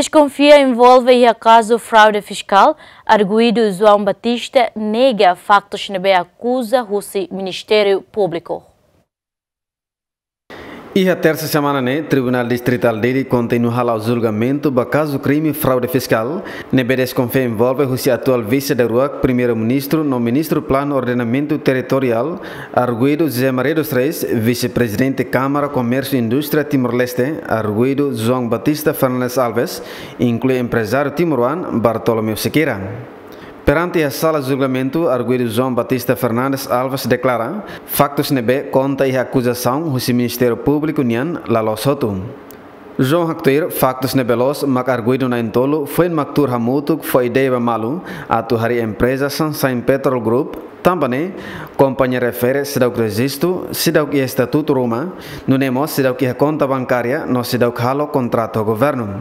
Desconfia envolve a caso fraude fiscal. Arguído João Batista nega factos na acusa do Ministério Público. E a terça semana, né, Tribunal Distrital dele continua ao julgamento do caso crime fraude fiscal. Nebedes confia envolve o seu atual vice da RUAC, primeiro-ministro, no ministro Plano Ordenamento Territorial, Arguido José Maria dos Reis, vice-presidente Câmara Comércio e Indústria Timor-Leste, Arguido João Batista Fernandes Alves, inclui empresário timoruano Bartolomeu Sequeira. Perante a sala de julgamento, arguido João Batista Fernandes Alves declara factos nebe conta e acusação o Ministério Público Nian Lalo Soto. João Haktuir, factos nebelos, mac arguido na entolo, foi maktur hamutuk, foi deba malu, a hari empresa San Saint Petrol Group, tambane, companhia refere sidauk se sidauk que estatuto Roma, nunemos sidauk que conta bancária, no que halo contrato governo.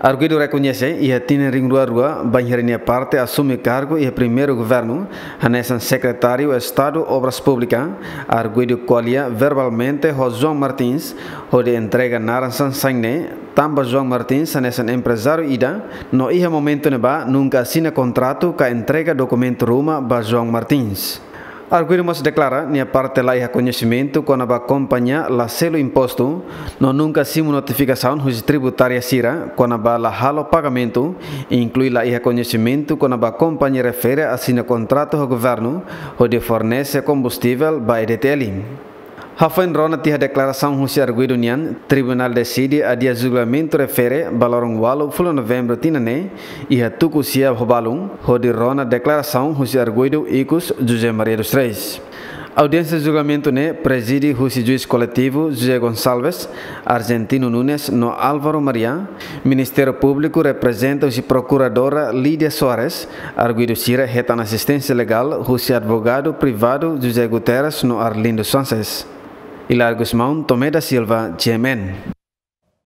Arguido reconhece e tem ring rua rua banheirinha parte assume cargo e primeiro governo, Hanessan secretário Estado Obras Públicas, Arguido colia verbalmente João Martins, onde entrega Naransan Sangne, tamba João Martins, Hanessan empresário ida, no ia momento neba nunca assina contrato ca entrega documento Roma ba João Martins. Arguirmos declara, minha parte lá e é reconhecimento quando a companhia la selo imposto, não nunca simo notificação hus tributária é irá quando a la halo pagamento, inclui lá e reconhecimento quando a companhia refere a sina contrato ao governo, onde fornece combustível a detailing. Rafael Rona tinha declaração Rússia Nian, tribunal decide dia julgamento refere balorong walo fulo novembro tinane e hatuku sia hobalum, rodi Rona declaração Rússia arguido Icos José Maria dos Três. Audiência de julgamento ne preside Rússia juiz coletivo José Gonçalves, Argentino Nunes no Álvaro Maria, Ministério Público representa o procuradora Lídia Soares, Arguido Cira reta na assistência legal Rússia advogado privado José Guterres no Arlindo Sanchez. Ilar Mount Tomeda Silva, Jemen.